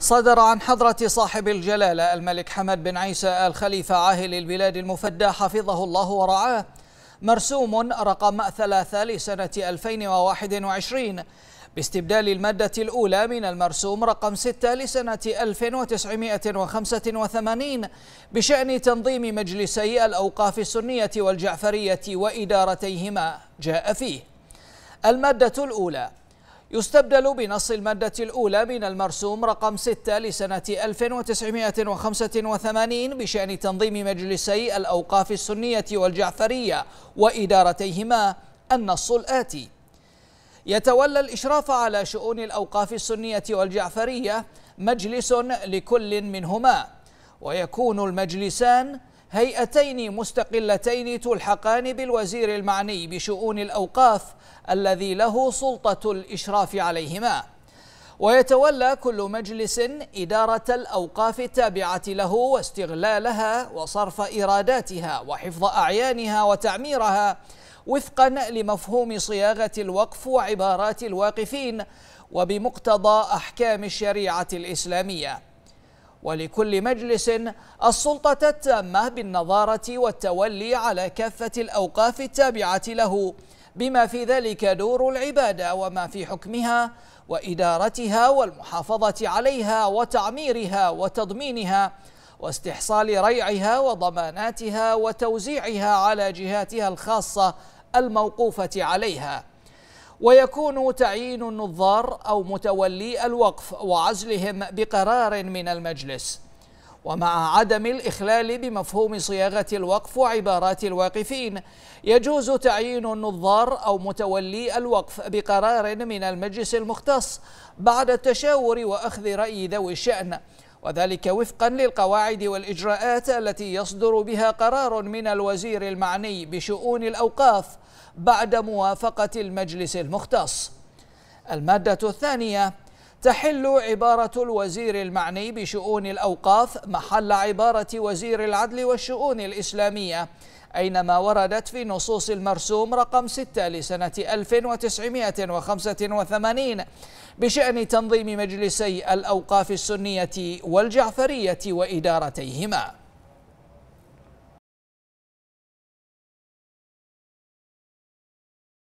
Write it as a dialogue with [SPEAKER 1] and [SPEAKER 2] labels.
[SPEAKER 1] صدر عن حضرة صاحب الجلالة الملك حمد بن عيسى الخليفة عاهل البلاد المفدى حفظه الله ورعاه مرسوم رقم ثلاثة لسنة 2021 باستبدال المادة الأولى من المرسوم رقم 6 لسنة 1985 بشأن تنظيم مجلسي الأوقاف السنية والجعفرية وإدارتيهما جاء فيه المادة الأولى يستبدل بنص المادة الأولى من المرسوم رقم 6 لسنة 1985 بشأن تنظيم مجلسي الأوقاف السنية والجعفرية وإدارتيهما النص الآتي يتولى الإشراف على شؤون الأوقاف السنية والجعفرية مجلس لكل منهما ويكون المجلسان هيئتين مستقلتين تلحقان بالوزير المعني بشؤون الأوقاف الذي له سلطة الإشراف عليهما ويتولى كل مجلس إدارة الأوقاف التابعة له واستغلالها وصرف إيراداتها وحفظ أعيانها وتعميرها وفقا لمفهوم صياغة الوقف وعبارات الواقفين وبمقتضى أحكام الشريعة الإسلامية ولكل مجلس السلطة التامة بالنظارة والتولي على كافة الأوقاف التابعة له بما في ذلك دور العبادة وما في حكمها وإدارتها والمحافظة عليها وتعميرها وتضمينها واستحصال ريعها وضماناتها وتوزيعها على جهاتها الخاصة الموقوفة عليها ويكون تعيين النظار أو متولي الوقف وعزلهم بقرار من المجلس ومع عدم الإخلال بمفهوم صياغة الوقف وعبارات الواقفين يجوز تعيين النظار أو متولي الوقف بقرار من المجلس المختص بعد التشاور وأخذ رأي ذوي الشأن وذلك وفقا للقواعد والإجراءات التي يصدر بها قرار من الوزير المعني بشؤون الأوقاف بعد موافقة المجلس المختص المادة الثانية تحل عبارة الوزير المعني بشؤون الأوقاف محل عبارة وزير العدل والشؤون الإسلامية أينما وردت في نصوص المرسوم رقم 6 لسنة 1985 بشأن تنظيم مجلسي الأوقاف السنية والجعفرية وإدارتيهما